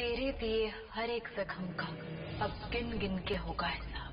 तेरे दिए हर एक जख्म का अब गिन गिन के होगा हिसाब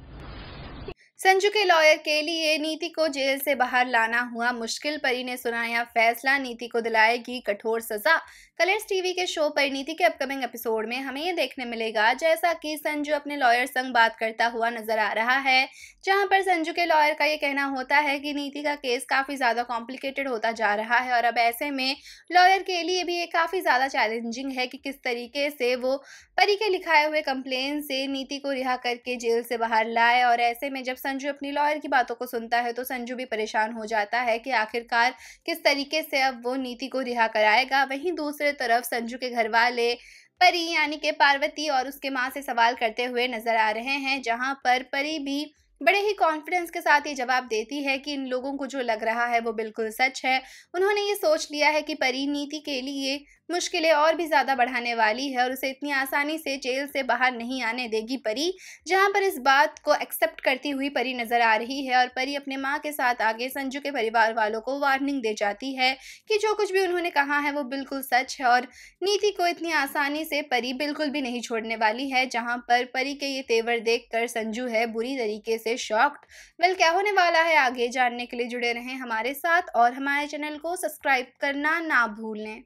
संजू के लॉयर के लिए नीति को जेल से बाहर लाना हुआ मुश्किल परी ने सुनाया फैसला नीति को दिलाएगी कठोर सजा कलर्स टीवी के शो परिणीति के अपकमिंग एपिसोड में हमें ये देखने मिलेगा जैसा कि संजू अपने लॉयर संग बात करता हुआ नजर आ रहा है जहां पर संजू के लॉयर का ये कहना होता है कि नीति का केस काफी ज्यादा कॉम्प्लिकेटेड होता जा रहा है और अब ऐसे में लॉयर के लिए भी ये काफी ज्यादा चैलेंजिंग है कि किस तरीके से वो परी के लिखाए हुए कंप्लेन से नीति को रिहा करके जेल से बाहर लाए और ऐसे में जब संजू संजू अपनी लॉयर की बातों को सुनता है तो संजू भी परेशान हो जाता है कि आखिरकार किस तरीके से अब वो नीति को रिहा कराएगा वहीं दूसरे तरफ संजू के घर वाले परी यानी कि पार्वती और उसके माँ से सवाल करते हुए नजर आ रहे हैं जहाँ पर परी भी बड़े ही कॉन्फिडेंस के साथ ये जवाब देती है कि इन लोगों को जो लग रहा है वो बिल्कुल सच है उन्होंने ये सोच लिया है कि परी नीति के लिए मुश्किलें और भी ज़्यादा बढ़ाने वाली है और उसे इतनी आसानी से जेल से बाहर नहीं आने देगी परी जहाँ पर इस बात को एक्सेप्ट करती हुई परी नज़र आ रही है और परी अपने माँ के साथ आगे संजू के परिवार वालों को वार्निंग दे जाती है कि जो कुछ भी उन्होंने कहा है वो बिल्कुल सच है और नीति को इतनी आसानी से परी बिल्कुल भी नहीं छोड़ने वाली है जहाँ पर परी के ये तेवर देख कर संजू है बुरी तरीके से शॉक्ड वेल क्या होने वाला है आगे जानने के लिए जुड़े रहें हमारे साथ और हमारे चैनल को सब्सक्राइब करना ना भूलें